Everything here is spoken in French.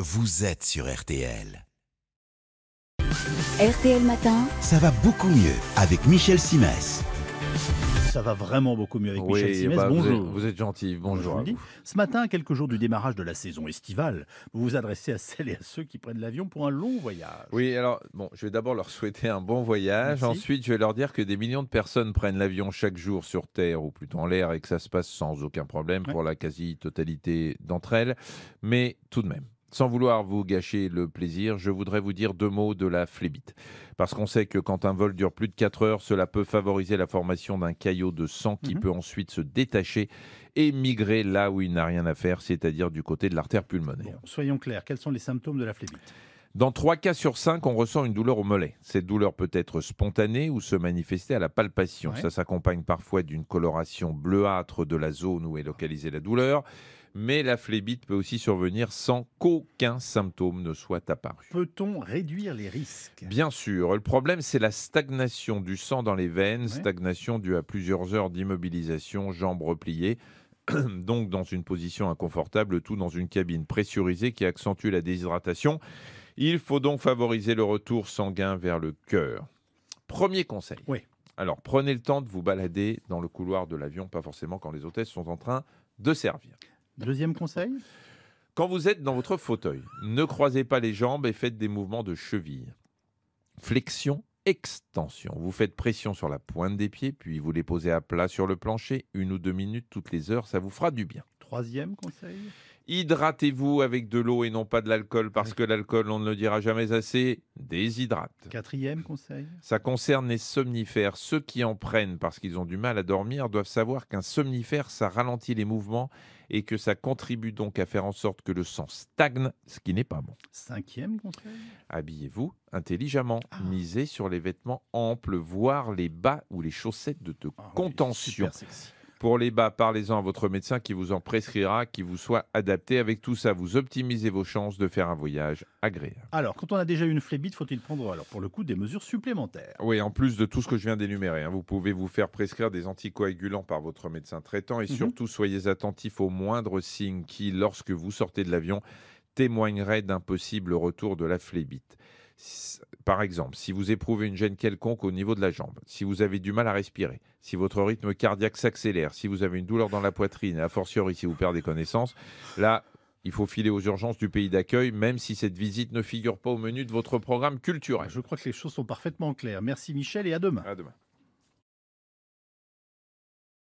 Vous êtes sur RTL. RTL Matin. Ça va beaucoup mieux avec Michel Simès. Ça va vraiment beaucoup mieux avec Michel Simès. Bah, bonjour. Vous êtes, gentil. Bonjour. ce matin, quelques jours du démarrage de la saison estivale, vous vous adressez à celles et à ceux qui prennent l'avion pour un long voyage. Oui, alors, bon, je vais d'abord leur souhaiter un bon voyage. Ensuite, je vais leur dire que des millions de personnes prennent l'avion chaque jour sur Terre ou plutôt en l'air et que ça se passe sans aucun problème pour la quasi-totalité d'entre elles. Mais tout de même, sans vouloir vous gâcher le plaisir, je voudrais vous dire deux mots de la flébite. Parce qu'on sait que quand un vol dure plus de 4 heures, cela peut favoriser la formation d'un caillot de sang qui mhm. peut ensuite se détacher et migrer là où il n'a rien à faire, c'est-à-dire du côté de l'artère pulmonaire. soyons clairs, quels sont les symptômes de la flébite dans 3 cas sur 5, on ressent une douleur au mollet. Cette douleur peut être spontanée ou se manifester à la palpation. Ça s'accompagne parfois d'une coloration bleuâtre de la zone où est localisée la douleur. Mais la phlébite peut aussi survenir sans qu'aucun symptôme ne soit apparu. Peut-on réduire les risques Bien sûr. Le problème, c'est la stagnation du sang dans les veines, stagnation due à plusieurs heures d'immobilisation, jambes repliées donc dans une position inconfortable, tout dans une cabine pressurisée qui accentue la déshydratation. Il faut donc favoriser le retour sanguin vers le cœur. Premier conseil. Oui. Alors, prenez le temps de vous balader dans le couloir de l'avion, pas forcément quand les hôtesses sont en train de servir. Deuxième conseil Quand vous êtes dans votre fauteuil, ne croisez pas les jambes et faites des mouvements de cheville. Flexion, extension. Vous faites pression sur la pointe des pieds, puis vous les posez à plat sur le plancher, une ou deux minutes toutes les heures, ça vous fera du bien. Troisième conseil Hydratez-vous avec de l'eau et non pas de l'alcool, parce que l'alcool, on ne le dira jamais assez, déshydrate. Quatrième conseil Ça concerne les somnifères. Ceux qui en prennent parce qu'ils ont du mal à dormir doivent savoir qu'un somnifère, ça ralentit les mouvements et que ça contribue donc à faire en sorte que le sang stagne, ce qui n'est pas bon. Cinquième conseil Habillez-vous intelligemment. Ah. Misez sur les vêtements amples, voire les bas ou les chaussettes de, ah contention. Pour les bas, parlez-en à votre médecin qui vous en prescrira, qui vous soit adapté. Avec tout ça, vous optimisez vos chances de faire un voyage agréable. Alors, quand on a déjà eu une flébite, faut-il prendre, alors pour le coup, des mesures supplémentaires Oui, en plus de tout ce que je viens d'énumérer, hein, vous pouvez vous faire prescrire des anticoagulants par votre médecin traitant et mhm. surtout, soyez attentifs aux moindres signes qui, lorsque vous sortez de l'avion, témoigneraient d'un possible retour de la flébite par exemple, si vous éprouvez une gêne quelconque au niveau de la jambe, si vous avez du mal à respirer, si votre rythme cardiaque s'accélère, si vous avez une douleur dans la poitrine, a fortiori si vous perdez connaissance, là, il faut filer aux urgences du pays d'accueil, même si cette visite ne figure pas au menu de votre programme culturel. Je crois que les choses sont parfaitement claires. Merci Michel et à demain. À demain.